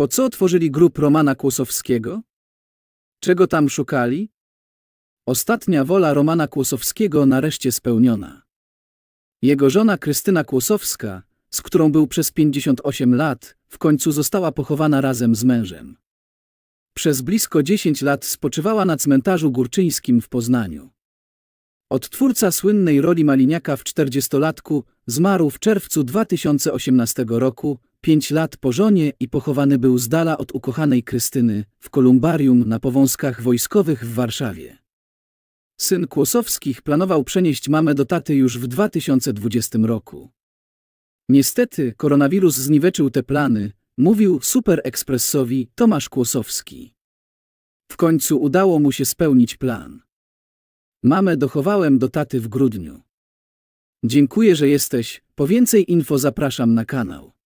Po co tworzyli grup Romana Kłosowskiego? Czego tam szukali? Ostatnia wola Romana Kłosowskiego nareszcie spełniona. Jego żona Krystyna Kłosowska, z którą był przez 58 lat, w końcu została pochowana razem z mężem. Przez blisko 10 lat spoczywała na cmentarzu górczyńskim w Poznaniu. Odtwórca słynnej roli Maliniaka w czterdziestolatku zmarł w czerwcu 2018 roku, Pięć lat po żonie i pochowany był z dala od ukochanej Krystyny, w kolumbarium na powązkach wojskowych w Warszawie. Syn Kłosowskich planował przenieść mamę do taty już w 2020 roku. Niestety, koronawirus zniweczył te plany, mówił Super Expressowi Tomasz Kłosowski. W końcu udało mu się spełnić plan. Mamę dochowałem do taty w grudniu. Dziękuję, że jesteś. Po więcej info zapraszam na kanał.